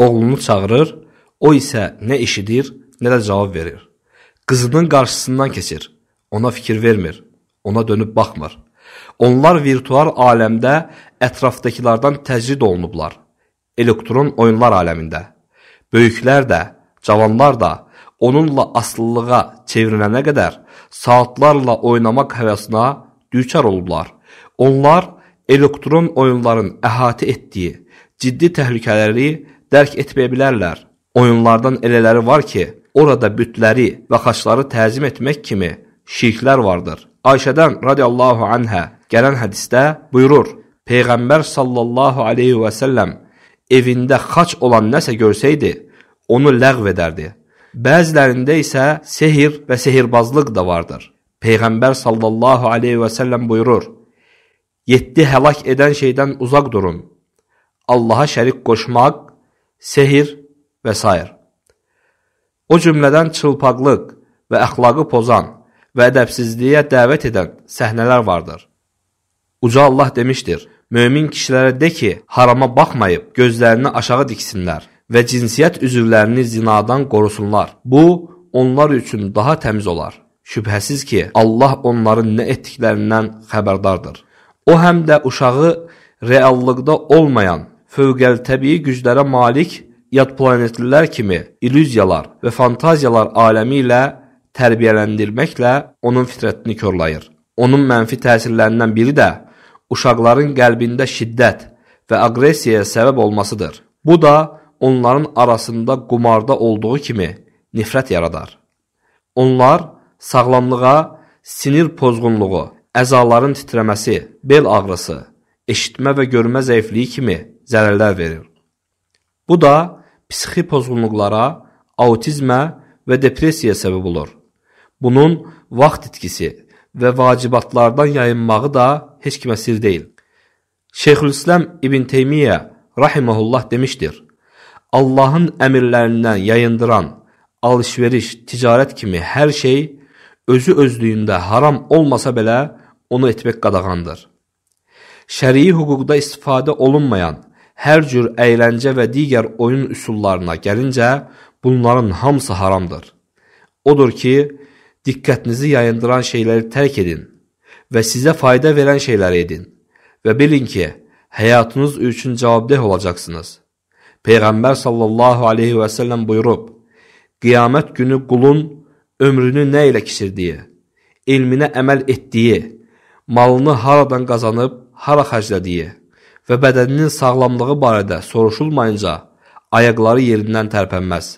Oğlunu çağırır, o isə nə eşidir, nə də cavab verir. Qızının qarşısından keçir, ona fikir vermir, ona dönüb baxmır. Onlar virtual aləmdə ətrafdakılardan təcrid olunublar. Elektron oyunlar aləmində. Böyüklər də, cavanlar da onunla aslılığa çevrilənə qədər saatlarla oynamaq həvəsinə düçar olublar. Onlar elektron oyunların əhatə etdiyi ciddi təhlükələri dərk etməyə bilərlər. Oyunlardan elələri var ki, orada bütləri və xaçları təzim etmək kimi şirklər vardır. Ayşədən radiyallahu anhə gələn hədisdə buyurur, Peyğəmbər sallallahu aleyhi və səlləm evində xaç olan nəsə görsəydi, onu ləğv edərdi. Bəzilərində isə sehir və sehirbazlıq da vardır. Peyğəmbər sallallahu aleyhi və səlləm buyurur, Yetdi həlak edən şeydən uzaq durun. Allaha şərik qoşmaq sehir və s. O cümlədən çılpaqlıq və əxlaqı pozan və ədəbsizliyə dəvət edən səhnələr vardır. Uca Allah demişdir, mömin kişilərə de ki, harama baxmayıb gözlərini aşağı diksinlər və cinsiyyət üzvlərini zinadan qorusunlar. Bu, onlar üçün daha təmiz olar. Şübhəsiz ki, Allah onların nə etdiklərindən xəbərdardır. O həm də uşağı reallıqda olmayan fövqəltəbii güclərə malik yad planetlilər kimi illüziyalar və fantaziyalar aləmi ilə tərbiyələndirməklə onun fitrətini körləyir. Onun mənfi təsirlərindən biri də uşaqların qəlbində şiddət və aqressiyaya səbəb olmasıdır. Bu da onların arasında qumarda olduğu kimi nifrət yaradar. Onlar sağlamlığa sinir pozğunluğu, əzaların titrəməsi, bel ağrısı, eşitmə və görmə zəifliyi kimi zərərlər verir. Bu da psixi pozğunluqlara, autizmə və depressiyaya səbəb olur. Bunun vaxt itkisi və vacibatlardan yayınmağı da heç kimə sir deyil. Şeyxülislam İbn Teymiyyə rahimehullah demişdir: Allahın əmrlərindən yayındıran alış-veriş, ticarət kimi hər şey özü özlüyündə haram olmasa belə onu etmək qadağandır. Şərii hüquqda istifadə olunmayan hər cür əyləncə və digər oyun üsullarına gəlincə, bunların hamısı haramdır. Odur ki, diqqətinizi yayındıran şeyləri tərk edin və sizə fayda verən şeyləri edin və bilin ki, həyatınız üçün cavabdeh olacaqsınız. Peyğəmbər sallallahu aleyhi və səlləm buyurub, qiyamət günü qulun ömrünü nə ilə kişirdiyi, ilminə əməl etdiyi, malını haradan qazanıb hara xərclədiyi, və bədəninin sağlamlığı barədə soruşulmayınca ayaqları yerindən tərpənməz.